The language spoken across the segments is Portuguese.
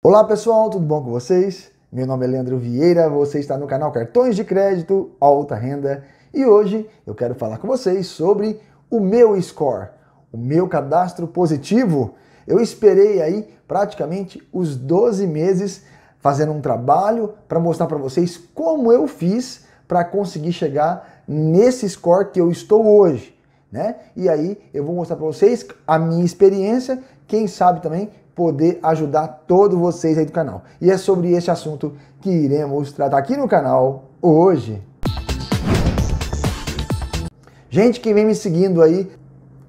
Olá pessoal, tudo bom com vocês? Meu nome é Leandro Vieira, você está no canal Cartões de Crédito Alta Renda e hoje eu quero falar com vocês sobre o meu score, o meu cadastro positivo. Eu esperei aí praticamente os 12 meses fazendo um trabalho para mostrar para vocês como eu fiz para conseguir chegar nesse score que eu estou hoje. Né? E aí eu vou mostrar para vocês a minha experiência quem sabe também poder ajudar todos vocês aí do canal. E é sobre esse assunto que iremos tratar aqui no canal hoje. Gente que vem me seguindo aí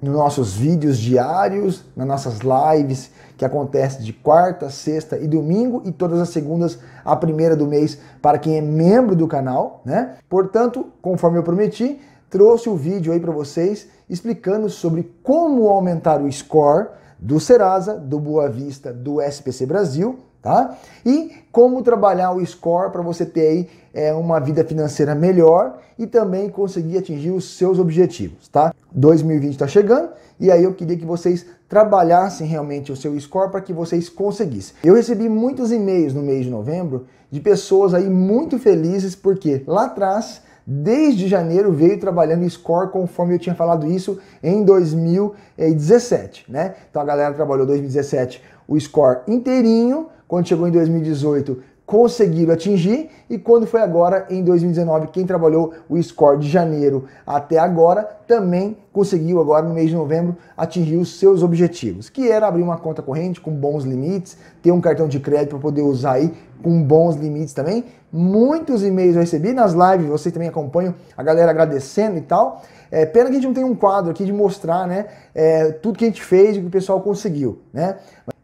nos nossos vídeos diários, nas nossas lives, que acontece de quarta, sexta e domingo e todas as segundas, a primeira do mês, para quem é membro do canal, né? Portanto, conforme eu prometi, trouxe o vídeo aí para vocês explicando sobre como aumentar o score do Serasa, do Boa Vista, do SPC Brasil, tá? E como trabalhar o score para você ter aí é, uma vida financeira melhor e também conseguir atingir os seus objetivos, tá? 2020 está chegando e aí eu queria que vocês trabalhassem realmente o seu score para que vocês conseguissem. Eu recebi muitos e-mails no mês de novembro de pessoas aí muito felizes porque lá atrás desde janeiro veio trabalhando em score, conforme eu tinha falado isso em 2017, né? Então a galera trabalhou 2017 o score inteirinho, quando chegou em 2018 conseguiram atingir e quando foi agora em 2019 quem trabalhou o score de janeiro até agora também conseguiu agora no mês de novembro atingir os seus objetivos, que era abrir uma conta corrente com bons limites, ter um cartão de crédito para poder usar aí com bons limites também. Muitos e-mails eu recebi nas lives, vocês também acompanham a galera agradecendo e tal. É, pena que a gente não tem um quadro aqui de mostrar, né, é, tudo que a gente fez e que o pessoal conseguiu, né?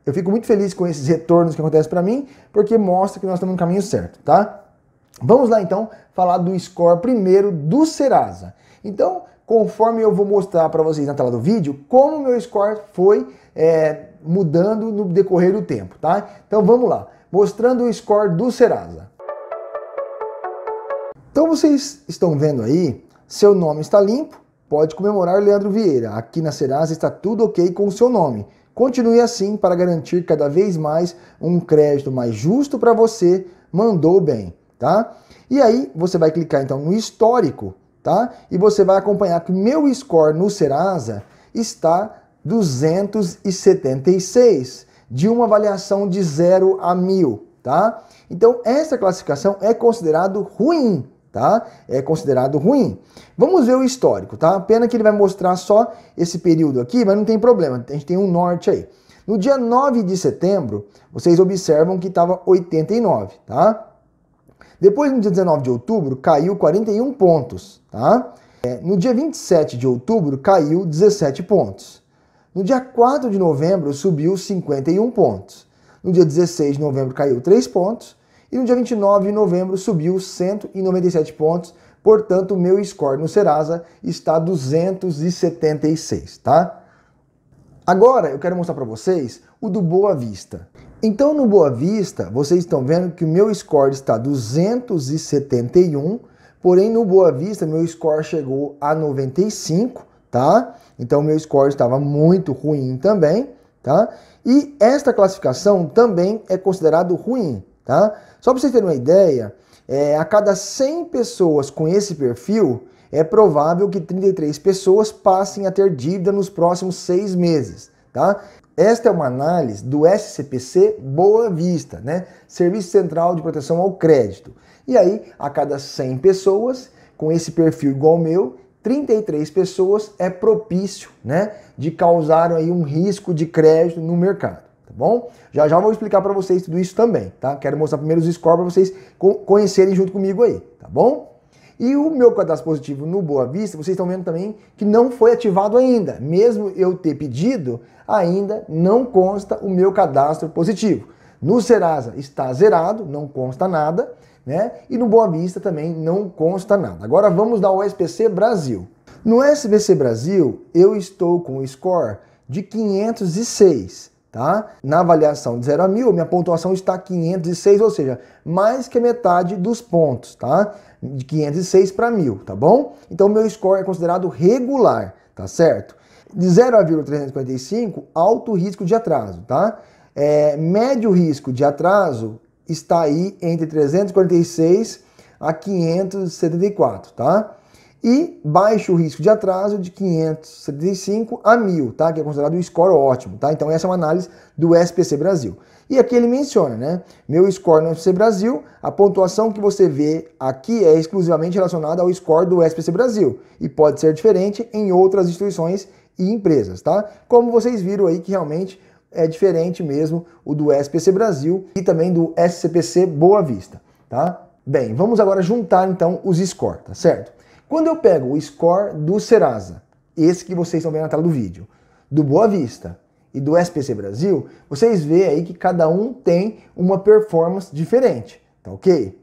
Eu fico muito feliz com esses retornos que acontecem para mim, porque mostra que nós estamos no caminho certo, tá? Vamos lá então falar do score primeiro do Serasa. Então, conforme eu vou mostrar para vocês na tela do vídeo, como meu score foi é, mudando no decorrer do tempo, tá? Então vamos lá, mostrando o score do Serasa. Então vocês estão vendo aí, seu nome está limpo, pode comemorar Leandro Vieira. Aqui na Serasa está tudo ok com o seu nome. Continue assim para garantir cada vez mais um crédito mais justo para você. Mandou bem, tá? E aí você vai clicar então no histórico, tá? E você vai acompanhar que meu score no Serasa está 276, de uma avaliação de 0 a 1000, tá? Então essa classificação é considerado ruim, tá? É considerado ruim. Vamos ver o histórico, tá? Pena que ele vai mostrar só esse período aqui, mas não tem problema, a gente tem um norte aí. No dia 9 de setembro, vocês observam que estava 89, tá? Depois, no dia 19 de outubro, caiu 41 pontos, tá? É, no dia 27 de outubro, caiu 17 pontos. No dia 4 de novembro, subiu 51 pontos. No dia 16 de novembro, caiu 3 pontos. E no dia 29 de novembro subiu 197 pontos, portanto o meu score no Serasa está 276, tá? Agora eu quero mostrar para vocês o do Boa Vista. Então no Boa Vista, vocês estão vendo que o meu score está 271, porém no Boa Vista meu score chegou a 95, tá? Então meu score estava muito ruim também, tá? E esta classificação também é considerado ruim. Tá? Só para vocês terem uma ideia, é, a cada 100 pessoas com esse perfil, é provável que 33 pessoas passem a ter dívida nos próximos seis meses. Tá? Esta é uma análise do SCPC Boa Vista, né? Serviço Central de Proteção ao Crédito. E aí, a cada 100 pessoas com esse perfil igual ao meu, 33 pessoas é propício, né, de causar aí um risco de crédito no mercado tá bom? Já já vou explicar para vocês tudo isso também, tá? Quero mostrar primeiro os scores para vocês conhecerem junto comigo aí, tá bom? E o meu cadastro positivo no Boa Vista, vocês estão vendo também que não foi ativado ainda. Mesmo eu ter pedido, ainda não consta o meu cadastro positivo. No Serasa está zerado, não consta nada, né? E no Boa Vista também não consta nada. Agora vamos dar o SPC Brasil. No SPC Brasil, eu estou com o score de 506. Tá? Na avaliação de 0 a 1000, minha pontuação está 506, ou seja, mais que a metade dos pontos, tá? De 506 para 1000, tá bom? Então meu score é considerado regular, tá certo? De 0 a 345, alto risco de atraso, tá? É, médio risco de atraso está aí entre 346 a 574, tá? e baixo risco de atraso de 575 a 1000, tá? Que é considerado um score ótimo, tá? Então essa é uma análise do SPC Brasil. E aqui ele menciona, né? Meu score no SPC Brasil, a pontuação que você vê aqui é exclusivamente relacionada ao score do SPC Brasil e pode ser diferente em outras instituições e empresas, tá? Como vocês viram aí que realmente é diferente mesmo o do SPC Brasil e também do SCPC Boa Vista, tá? Bem, vamos agora juntar então os scores, tá certo? Quando eu pego o score do Serasa, esse que vocês estão vendo na tela do vídeo, do Boa Vista e do SPC Brasil, vocês veem aí que cada um tem uma performance diferente, tá ok?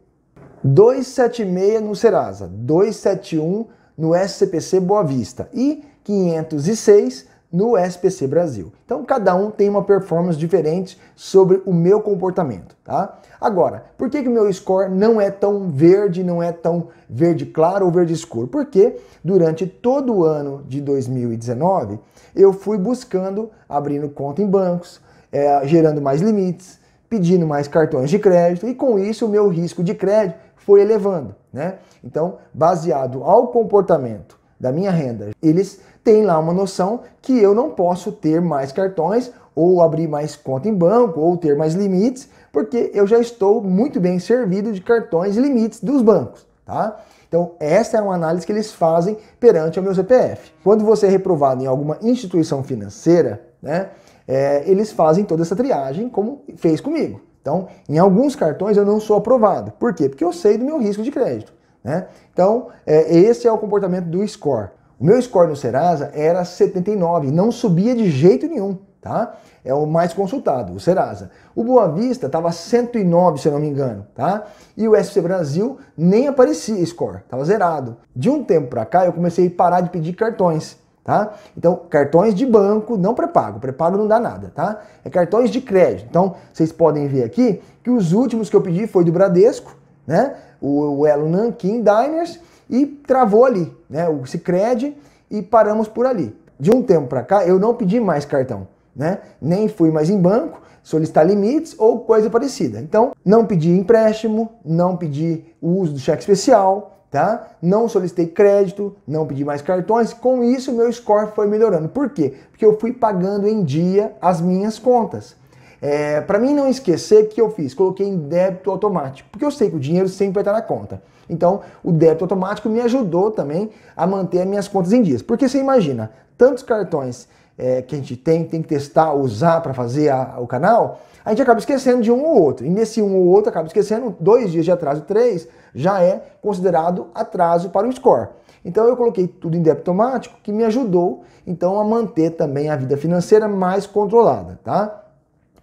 276 no Serasa, 271 no SCPC Boa Vista e 506 no SPC Brasil. Então cada um tem uma performance diferente sobre o meu comportamento, tá? Agora, por que o meu score não é tão verde, não é tão verde claro ou verde escuro? Porque durante todo o ano de 2019 eu fui buscando, abrindo conta em bancos, é, gerando mais limites, pedindo mais cartões de crédito e com isso o meu risco de crédito foi elevando, né? Então, baseado ao comportamento da minha renda, eles tem lá uma noção que eu não posso ter mais cartões ou abrir mais conta em banco ou ter mais limites, porque eu já estou muito bem servido de cartões e limites dos bancos, tá? Então, essa é uma análise que eles fazem perante o meu CPF. Quando você é reprovado em alguma instituição financeira, né, é, eles fazem toda essa triagem como fez comigo. Então, em alguns cartões eu não sou aprovado. Por quê? Porque eu sei do meu risco de crédito. Né? Então, é, esse é o comportamento do score. Meu score no Serasa era 79, não subia de jeito nenhum, tá? É o mais consultado, o Serasa. O Boa Vista estava 109, se eu não me engano, tá? E o SC Brasil nem aparecia score, estava zerado. De um tempo para cá eu comecei a parar de pedir cartões, tá? Então, cartões de banco, não pré-pago, pré-pago não dá nada, tá? É cartões de crédito. Então, vocês podem ver aqui que os últimos que eu pedi foi do Bradesco, né? O, o Elo Nankin Diners e travou ali, né? O Sicredi e paramos por ali. De um tempo para cá, eu não pedi mais cartão, né? Nem fui mais em banco solicitar limites ou coisa parecida. Então, não pedi empréstimo, não pedi o uso do cheque especial, tá? Não solicitei crédito, não pedi mais cartões. Com isso, meu score foi melhorando. Por quê? Porque eu fui pagando em dia as minhas contas. É, para mim não esquecer que eu fiz, coloquei em débito automático, porque eu sei que o dinheiro sempre vai estar na conta. Então, o débito automático me ajudou também a manter as minhas contas em dias. Porque você imagina, tantos cartões é, que a gente tem, tem que testar, usar para fazer a, o canal, a gente acaba esquecendo de um ou outro. E nesse um ou outro, acaba esquecendo, dois dias de atraso, três, já é considerado atraso para o score. Então eu coloquei tudo em débito automático, que me ajudou então a manter também a vida financeira mais controlada, tá?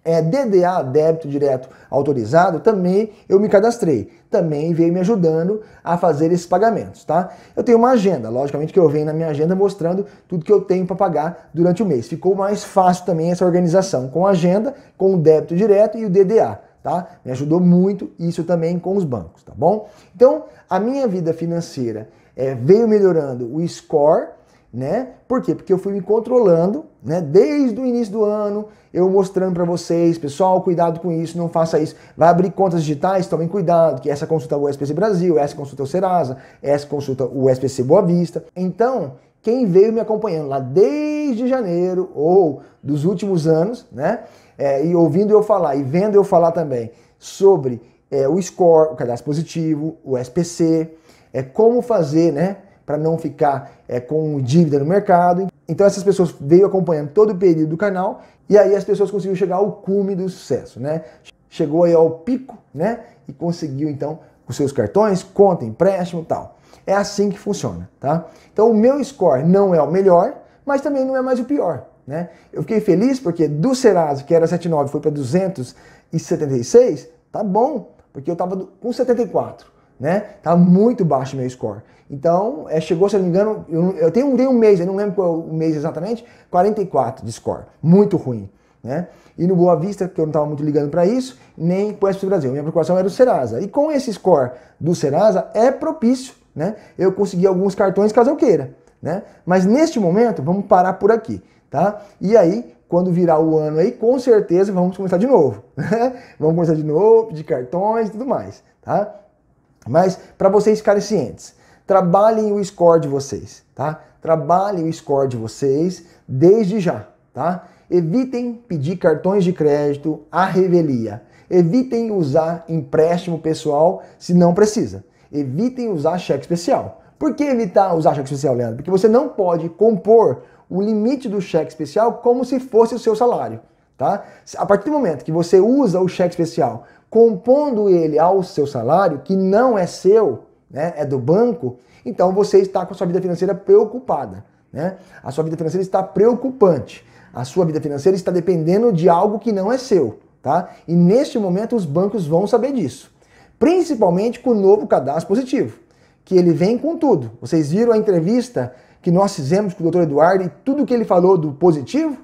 é, DDA, débito direto autorizado, também eu me cadastrei. Também veio me ajudando a fazer esses pagamentos, tá? Eu tenho uma agenda, logicamente que eu venho na minha agenda mostrando tudo que eu tenho para pagar durante o mês. Ficou mais fácil também essa organização com a agenda, com o débito direto e o DDA, tá? Me ajudou muito isso também com os bancos, tá bom? Então, a minha vida financeira é, veio melhorando o score né? Por quê? Porque eu fui me controlando, né? Desde o início do ano, eu mostrando para vocês, pessoal, cuidado com isso, não faça isso. Vai abrir contas digitais, tomem cuidado, que essa consulta é o SPC Brasil, essa consulta é o Serasa, essa consulta é o SPC Boa Vista. Então, quem veio me acompanhando lá desde janeiro ou dos últimos anos, né? É, e ouvindo eu falar e vendo eu falar também sobre é, o score, o cadastro positivo, o SPC, é como fazer, né? para não ficar é, com dívida no mercado. Então essas pessoas veio acompanhando todo o período do canal e aí as pessoas conseguiram chegar ao cume do sucesso, né? Chegou aí ao pico, né? E conseguiu então os seus cartões, conta, empréstimo, tal. É assim que funciona, tá? Então o meu score não é o melhor, mas também não é mais o pior, né? Eu fiquei feliz porque do Serasa, que era 79, foi para 276, tá bom, porque eu tava com 74 né? Tá muito baixo meu score. Então, é, chegou, se eu não me engano, eu, eu tenho, um mês, eu não lembro qual o mês exatamente, 44 de score. Muito ruim, né? E no Boa Vista, que eu não estava muito ligando para isso, nem com o Brasil. Minha preocupação era o Serasa. E com esse score do Serasa, é propício, né? Eu consegui alguns cartões caso eu queira, né? Mas neste momento, vamos parar por aqui, tá? E aí, quando virar o ano aí, com certeza vamos começar de novo, né? Vamos começar de novo, de cartões e tudo mais, tá? Mas para vocês ficarem cientes, trabalhem o score de vocês, tá? Trabalhem o score de vocês desde já, tá? Evitem pedir cartões de crédito à revelia. Evitem usar empréstimo pessoal se não precisa. Evitem usar cheque especial. Por que evitar usar cheque especial, Leandro? Porque você não pode compor o limite do cheque especial como se fosse o seu salário. Tá? A partir do momento que você usa o cheque especial compondo ele ao seu salário, que não é seu, né, é do banco, então você está com a sua vida financeira preocupada. Né? A sua vida financeira está preocupante. A sua vida financeira está dependendo de algo que não é seu. Tá? E neste momento os bancos vão saber disso. Principalmente com o novo cadastro positivo, que ele vem com tudo. Vocês viram a entrevista que nós fizemos com o Dr. Eduardo e tudo que ele falou do positivo?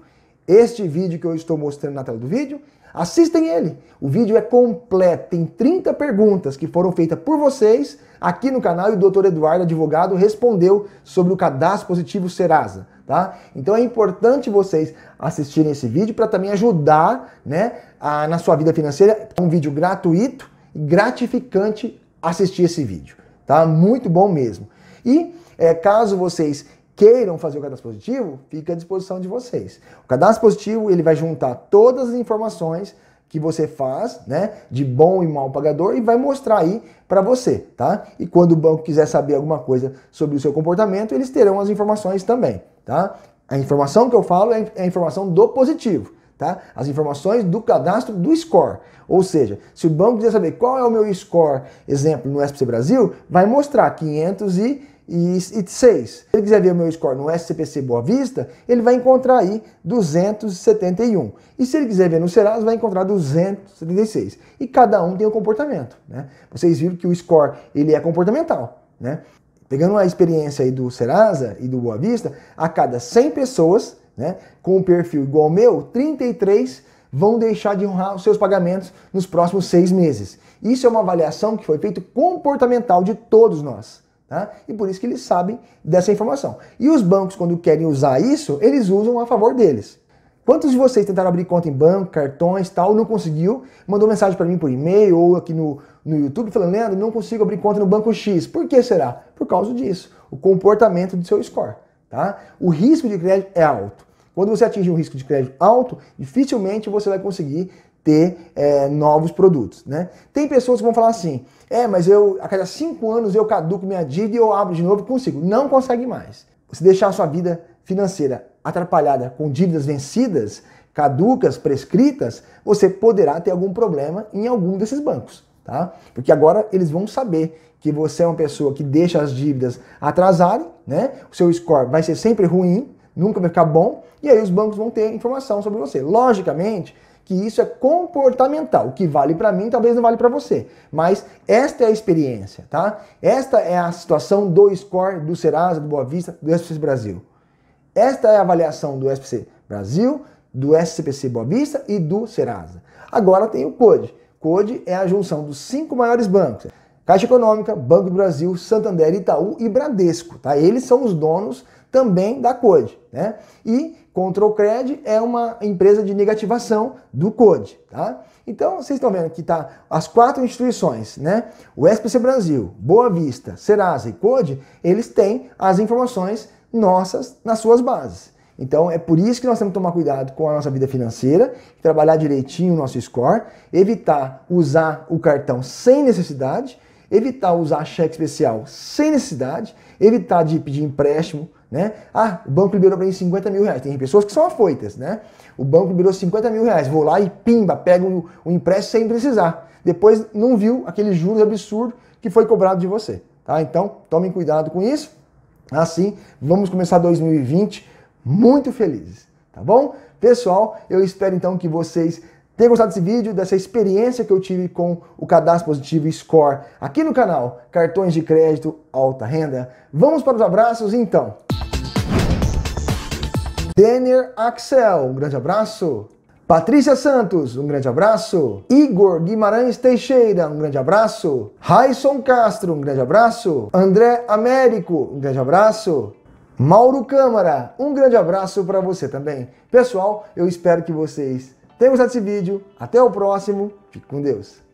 este vídeo que eu estou mostrando na tela do vídeo, assistem ele. O vídeo é completo, tem 30 perguntas que foram feitas por vocês aqui no canal e o doutor Eduardo Advogado respondeu sobre o cadastro positivo Serasa. Tá? Então é importante vocês assistirem esse vídeo para também ajudar né, a, na sua vida financeira. É um vídeo gratuito e gratificante assistir esse vídeo. Tá? Muito bom mesmo. E é, caso vocês queiram fazer o cadastro positivo, fica à disposição de vocês. O cadastro positivo ele vai juntar todas as informações que você faz, né, de bom e mau pagador e vai mostrar aí para você, tá? E quando o banco quiser saber alguma coisa sobre o seu comportamento, eles terão as informações também, tá? A informação que eu falo é a informação do positivo, tá? As informações do cadastro do score. Ou seja, se o banco quiser saber qual é o meu score, exemplo, no SPC Brasil, vai mostrar 500 e e, e 6. Se ele quiser ver o meu score no SCPC Boa Vista, ele vai encontrar aí 271. E se ele quiser ver no Serasa, vai encontrar 276. E cada um tem um comportamento. Né? Vocês viram que o score ele é comportamental. Né? Pegando a experiência aí do Serasa e do Boa Vista, a cada 100 pessoas né, com um perfil igual ao meu, 33 vão deixar de honrar os seus pagamentos nos próximos seis meses. Isso é uma avaliação que foi feita comportamental de todos nós. Tá? E por isso que eles sabem dessa informação. E os bancos, quando querem usar isso, eles usam a favor deles. Quantos de vocês tentaram abrir conta em banco, cartões, tal, não conseguiu? Mandou mensagem para mim por e-mail ou aqui no, no YouTube falando, Leandro, não consigo abrir conta no banco X. Por que será? Por causa disso, o comportamento do seu score. Tá? O risco de crédito é alto. Quando você atinge um risco de crédito alto, dificilmente você vai conseguir ter é, novos produtos, né? Tem pessoas que vão falar assim, é, mas eu a cada cinco anos eu caduco minha dívida e eu abro de novo, consigo. Não consegue mais. Se deixar a sua vida financeira atrapalhada com dívidas vencidas, caducas, prescritas, você poderá ter algum problema em algum desses bancos, tá? Porque agora eles vão saber que você é uma pessoa que deixa as dívidas atrasarem, né? O seu score vai ser sempre ruim, nunca vai ficar bom, e aí os bancos vão ter informação sobre você. Logicamente, que isso é comportamental. O que vale para mim talvez não vale para você, mas esta é a experiência, tá? Esta é a situação do score do Serasa, do Boa Vista, do SPC Brasil. Esta é a avaliação do SPC Brasil, do SCPC Boa Vista e do Serasa. Agora tem o CODE. CODE é a junção dos cinco maiores bancos. Caixa Econômica, Banco do Brasil, Santander, Itaú e Bradesco. Tá? Eles são os donos também da CODE, né? E Control Cred é uma empresa de negativação do CODE, tá? Então, vocês estão vendo que tá as quatro instituições, né? O SPC Brasil, Boa Vista, Serasa e CODE, eles têm as informações nossas nas suas bases. Então é por isso que nós temos que tomar cuidado com a nossa vida financeira, trabalhar direitinho o nosso score, evitar usar o cartão sem necessidade, evitar usar cheque especial sem necessidade, evitar de pedir empréstimo né? Ah, o banco liberou para mim 50 mil reais. Tem pessoas que são afoitas, né? O banco liberou 50 mil reais. Vou lá e pimba, pego o, empréstimo sem precisar. Depois não viu aquele juros absurdo que foi cobrado de você. Tá? Então, tomem cuidado com isso. Assim, vamos começar 2020 muito felizes, tá bom? Pessoal, eu espero então que vocês tenham gostado desse vídeo, dessa experiência que eu tive com o cadastro positivo Score aqui no canal Cartões de Crédito Alta Renda. Vamos para os abraços então. Denner Axel, um grande abraço. Patrícia Santos, um grande abraço. Igor Guimarães Teixeira, um grande abraço. Raison Castro, um grande abraço. André Américo, um grande abraço. Mauro Câmara, um grande abraço para você também. Pessoal, eu espero que vocês tenham gostado desse vídeo. Até o próximo. Fique com Deus.